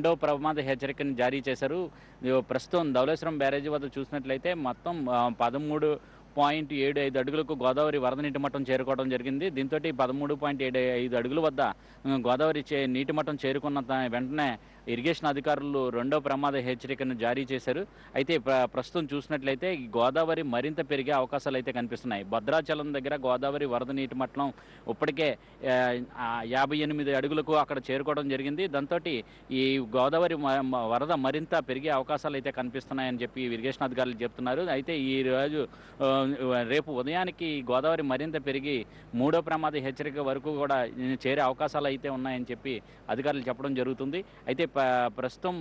రెండవ ప్రమాద హెచ్చరికను జారీ చేశారు ప్రస్తుతం ధవలేశ్వరం బ్యారేజీ వద్ద చూసినట్లయితే మొత్తం పదమూడు పాయింట్ ఏడు ఐదు అడుగులకు గోదావరి వరద నీటి మట్టం చేరుకోవడం జరిగింది దీంతో పదమూడు పాయింట్ ఏడు ఐదు అడుగుల వద్ద గోదావరి చే నీటి మట్టం చేరుకున్న వెంటనే ఇరిగేషన్ అధికారులు రెండో ప్రమాద హెచ్చరికను జారీ చేశారు అయితే ప్రస్తుతం చూసినట్లయితే గోదావరి మరింత పెరిగే అవకాశాలు అయితే కనిపిస్తున్నాయి భద్రాచలం దగ్గర గోదావరి వరద నీటి మట్టం ఇప్పటికే యాభై ఎనిమిది అడుగులకు అక్కడ చేరుకోవడం జరిగింది దాంతో ఈ గోదావరి వరద మరింత పెరిగే అవకాశాలు అయితే కనిపిస్తున్నాయని చెప్పి ఇరిగేషన్ అధికారులు చెప్తున్నారు అయితే ఈ రోజు రేపు ఉదయానికి గోదావరి మరింత పెరిగి మూడో ప్రమాద హెచ్చరిక వరకు కూడా చేరే అవకాశాలు అయితే ఉన్నాయని చెప్పి అధికారులు చెప్పడం జరుగుతుంది అయితే ప్రస్తుతం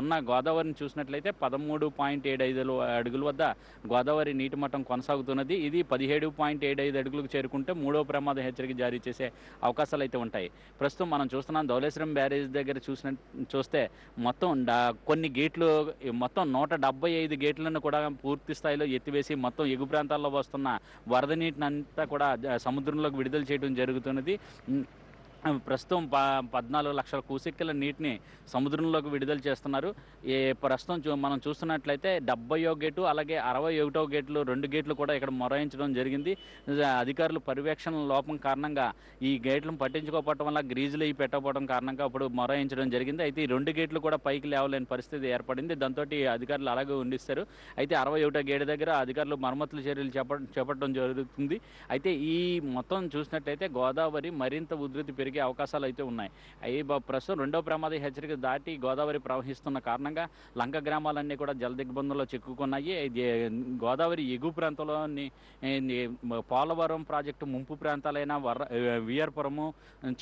ఉన్న గోదావరిని చూసినట్లయితే పదమూడు పాయింట్ ఏడు ఐదు అడుగుల వద్ద గోదావరి నీటి మట్టం కొనసాగుతున్నది ఇది పదిహేడు పాయింట్ ఏడు ఐదు అడుగులకు చేరుకుంటే మూడో ప్రమాద హెచ్చరిక జారీ చేసే అవకాశాలు అయితే ఉంటాయి ప్రస్తుతం మనం చూస్తున్నాం ధౌలేశ్వరం బ్యారేజ్ దగ్గర చూసిన చూస్తే మొత్తం కొన్ని గేట్లు మొత్తం నూట డెబ్బై ఐదు గేట్లను కూడా పూర్తి స్థాయిలో ఎత్తివేసి మొత్తం ఎగు ప్రాంతాల్లో వస్తున్న వరద నీటిని అంతా కూడా సముద్రంలోకి విడుదల చేయడం జరుగుతున్నది ప్రస్తుతం ప పద్నాలుగు లక్షల కూసెక్కల నీటిని సముద్రంలోకి విడుదల చేస్తున్నారు ఏ ప్రస్తుతం చూ మనం చూస్తున్నట్లయితే డెబ్బయో గేటు అలాగే అరవై ఒకటో గేట్లు రెండు గేట్లు కూడా ఇక్కడ మొరాయించడం జరిగింది అధికారులు పర్యవేక్షణ లోపం కారణంగా ఈ గేట్లను పట్టించుకోకపోవడం వల్ల గ్రీజులు ఇవి పెట్టకపోవడం కారణంగా అప్పుడు మొరాయించడం జరిగింది అయితే ఈ రెండు గేట్లు కూడా పైకి లేవలేని పరిస్థితి ఏర్పడింది దాంతో అధికారులు అలాగే ఉండిస్తారు అయితే అరవై ఒకటో గేటు దగ్గర అధికారులు మరమ్మతుల చర్యలు చేప చేపట్టడం జరుగుతుంది అయితే ఈ మొత్తం చూసినట్లయితే గోదావరి మరింత ఉధృతి పెరిగి జరిగే అవకాశాలు అయితే ఉన్నాయి అయ్యి ప్రస్తుతం రెండో ప్రమాద హెచ్చరిక దాటి గోదావరి ప్రవహిస్తున్న కారణంగా లంక గ్రామాలన్నీ కూడా జల దిగ్బంధంలో చిక్కుకున్నాయి గోదావరి ఎగువ ప్రాంతంలోని పోలవరం ప్రాజెక్టు ముంపు ప్రాంతాలైన వర్ర వియర్పురము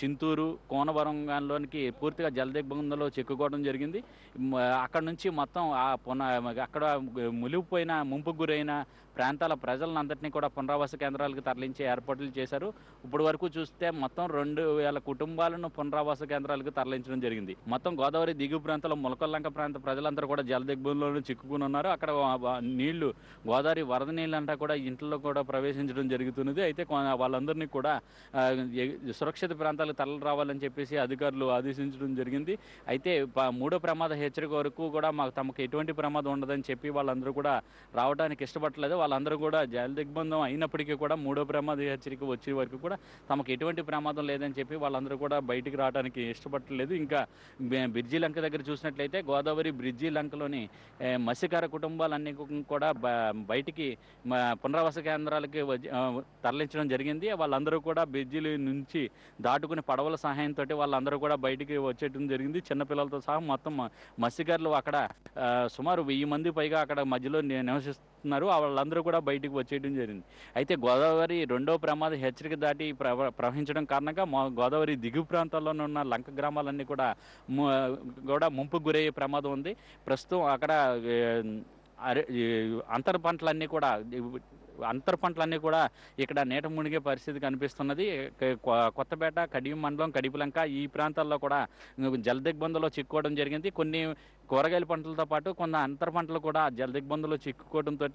చింతూరు కోనవరంలోనికి పూర్తిగా జల దిగ్బంధంలో చిక్కుకోవడం జరిగింది అక్కడ నుంచి మొత్తం ఆ పున అక్కడ ములిగిపోయిన ముంపు గురైన ప్రాంతాల ప్రజలందరినీ కూడా పునరావాస కేంద్రాలకు తరలించే ఏర్పాట్లు చేశారు ఇప్పుడు వరకు చూస్తే మొత్తం రెండు వేల కుటుంబాలను పునరావాస కేంద్రాలకు తరలించడం జరిగింది మొత్తం గోదావరి దిగువ ప్రాంతంలో ములకొల్లంక ప్రాంత ప్రజలందరూ కూడా జల జలదిగ్బంలోనూ చిక్కుకుని ఉన్నారు అక్కడ నీళ్లు గోదావరి వరద నీళ్ళు అంతా కూడా ఇంట్లో కూడా ప్రవేశించడం జరుగుతున్నది అయితే వాళ్ళందరినీ కూడా సురక్షిత ప్రాంతాలకు తరలి రావాలని చెప్పేసి అధికారులు ఆదేశించడం జరిగింది అయితే మూడో ప్రమాద హెచ్చరిక వరకు కూడా మాకు తమకు ఎటువంటి ప్రమాదం ఉండదని చెప్పి వాళ్ళందరూ కూడా రావడానికి ఇష్టపడలేదు వాళ్ళందరూ కూడా జైలు దిగ్బంధం అయినప్పటికీ కూడా మూడో ప్రమాద హెచ్చరిక వచ్చే వరకు కూడా తమకు ఎటువంటి ప్రమాదం లేదని చెప్పి వాళ్ళందరూ కూడా బయటికి రావడానికి ఇష్టపడలేదు ఇంకా బ్రిడ్జి లంక దగ్గర చూసినట్లయితే గోదావరి బ్రిడ్జి లంకలోని మత్స్యకార కుటుంబాలన్నీ కూడా బయటికి పునరావాస కేంద్రాలకి తరలించడం జరిగింది వాళ్ళందరూ కూడా బ్రిడ్జిల నుంచి దాటుకుని పడవల సహాయంతో వాళ్ళందరూ కూడా బయటికి వచ్చేయడం జరిగింది చిన్నపిల్లలతో సహా మొత్తం మత్స్యకారులు అక్కడ సుమారు వెయ్యి మంది పైగా అక్కడ మధ్యలో నివసిస్తూ చేస్తున్నారు వాళ్ళందరూ కూడా బయటకు వచ్చేయడం జరిగింది అయితే గోదావరి రెండో ప్రమాద హెచ్చరిక దాటి ప్రవహించడం కారణంగా గోదావరి దిగు ప్రాంతాల్లోనే ఉన్న లంక గ్రామాలన్నీ కూడా కూడా ముంపు గురయ్యే ప్రమాదం ఉంది ప్రస్తుతం అక్కడ అంతర పంటలన్నీ కూడా అంతర పంటలన్నీ కూడా ఇక్కడ నీట మునిగే పరిస్థితి కనిపిస్తున్నది కొత్తపేట కడియం మండలం కడిపులంక ఈ ప్రాంతాల్లో కూడా జలదిగ్బంధంలో చిక్కుకోవడం జరిగింది కొన్ని కూరగాయల పంటలతో పాటు కొన్ని అంతర పంటలు కూడా జలదిగ్బందులు చిక్కుకోవడంతో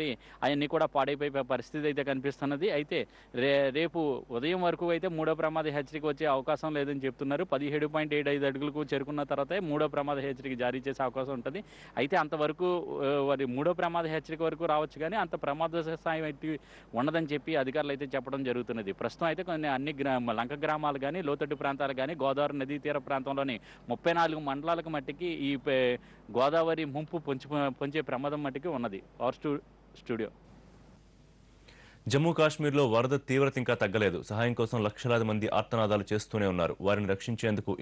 అవన్నీ కూడా పాడైపోయే పరిస్థితి అయితే కనిపిస్తున్నది అయితే రే రేపు ఉదయం వరకు అయితే మూడో ప్రమాద హెచ్చరిక వచ్చే అవకాశం లేదని చెప్తున్నారు పదిహేడు పాయింట్ ఏడు ఐదు అడుగులకు చేరుకున్న తర్వాతే మూడో ప్రమాద హెచ్చరిక జారీ చేసే అవకాశం ఉంటుంది అయితే అంతవరకు వారి మూడో ప్రమాద హెచ్చరిక వరకు రావచ్చు కానీ అంత ప్రమాద స్థాయి అయితే ఉండదని చెప్పి అధికారులు అయితే చెప్పడం జరుగుతున్నది ప్రస్తుతం అయితే కొన్ని అన్ని గ్రామ లంక గ్రామాలు కానీ లోతట్టు ప్రాంతాలు కానీ గోదావరి నదీ తీర ప్రాంతంలోని ముప్పై నాలుగు మండలాలకు మట్టికి ఈ గోదావరి ముంపు పొంచి పొంచే ప్రమాదం మటుకు ఉన్నది ఆర్ స్టూడియో జమ్మూ కాశ్మీర్లో వరద తీవ్రత ఇంకా తగ్గలేదు సహాయం కోసం లక్షలాది మంది ఆర్తనాదాలు చేస్తూనే ఉన్నారు వారిని రక్షించేందుకు